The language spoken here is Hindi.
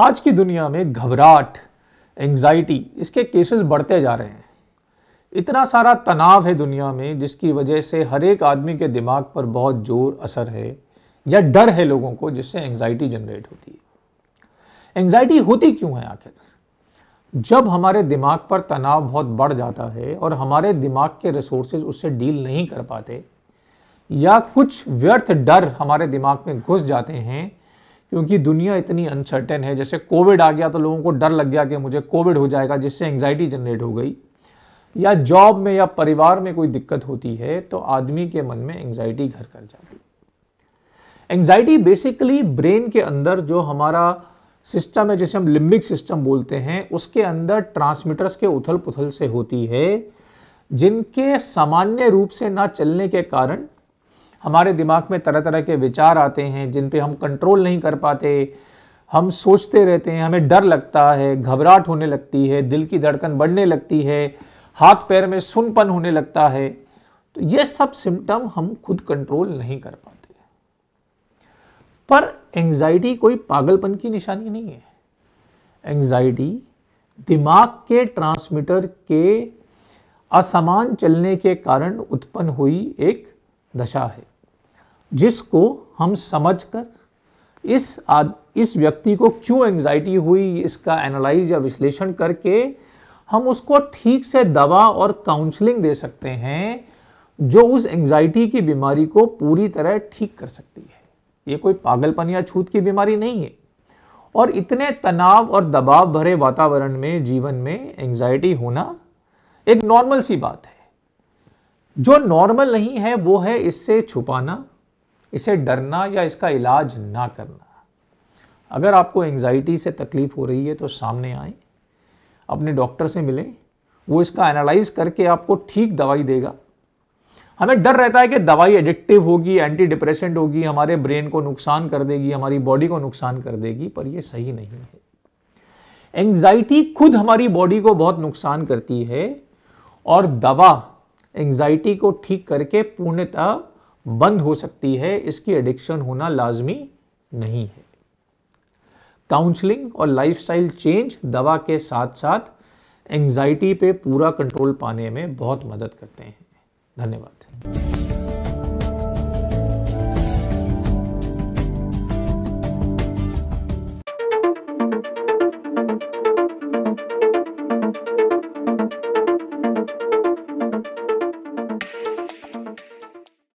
आज की दुनिया में घबराहट एंजाइटी इसके केसेस बढ़ते जा रहे हैं इतना सारा तनाव है दुनिया में जिसकी वजह से हर एक आदमी के दिमाग पर बहुत जोर असर है या डर है लोगों को जिससे एंजाइटी जनरेट होती है एंजाइटी होती क्यों है आखिर जब हमारे दिमाग पर तनाव बहुत बढ़ जाता है और हमारे दिमाग के रिसोर्सेज उससे डील नहीं कर पाते या कुछ व्यर्थ डर हमारे दिमाग में घुस जाते हैं क्योंकि दुनिया इतनी अनसर्टेन है जैसे कोविड आ गया तो लोगों को डर लग गया कि मुझे कोविड हो जाएगा जिससे एंग्जाइटी जनरेट हो गई या जॉब में या परिवार में कोई दिक्कत होती है तो आदमी के मन में एंग्जाइटी घर कर जाती एंग्जाइटी बेसिकली ब्रेन के अंदर जो हमारा सिस्टम है जिसे हम लिम्बिक सिस्टम बोलते हैं उसके अंदर ट्रांसमीटर्स के उथल पुथल से होती है जिनके सामान्य रूप से ना चलने के कारण हमारे दिमाग में तरह तरह के विचार आते हैं जिन पे हम कंट्रोल नहीं कर पाते हम सोचते रहते हैं हमें डर लगता है घबराहट होने लगती है दिल की धड़कन बढ़ने लगती है हाथ पैर में सुनपन होने लगता है तो ये सब सिम्टम हम खुद कंट्रोल नहीं कर पाते पर एंजाइटी कोई पागलपन की निशानी नहीं है एंजाइटी दिमाग के ट्रांसमीटर के असमान चलने के कारण उत्पन्न हुई एक दशा है जिसको हम समझकर इस आद, इस व्यक्ति को क्यों एंजाइटी हुई इसका एनालाइज या विश्लेषण करके हम उसको ठीक से दवा और काउंसलिंग दे सकते हैं जो उस एंजाइटी की बीमारी को पूरी तरह ठीक कर सकती है ये कोई पागलपन या छूत की बीमारी नहीं है और इतने तनाव और दबाव भरे वातावरण में जीवन में एंजाइटी होना एक नॉर्मल सी बात है जो नॉर्मल नहीं है वो है इससे छुपाना इसे डरना या इसका इलाज ना करना अगर आपको एंजाइटी से तकलीफ़ हो रही है तो सामने आए अपने डॉक्टर से मिलें वो इसका एनालाइज करके आपको ठीक दवाई देगा हमें डर रहता है कि दवाई एडिक्टिव होगी एंटी डिप्रेसेंट होगी हमारे ब्रेन को नुकसान कर देगी हमारी बॉडी को नुकसान कर देगी पर यह सही नहीं है एंग्जाइटी खुद हमारी बॉडी को बहुत नुकसान करती है और दवा एंग्जाइटी को ठीक करके पूर्णतः बंद हो सकती है इसकी एडिक्शन होना लाजमी नहीं है काउंसलिंग और लाइफस्टाइल चेंज दवा के साथ साथ एंजाइटी पे पूरा कंट्रोल पाने में बहुत मदद करते हैं धन्यवाद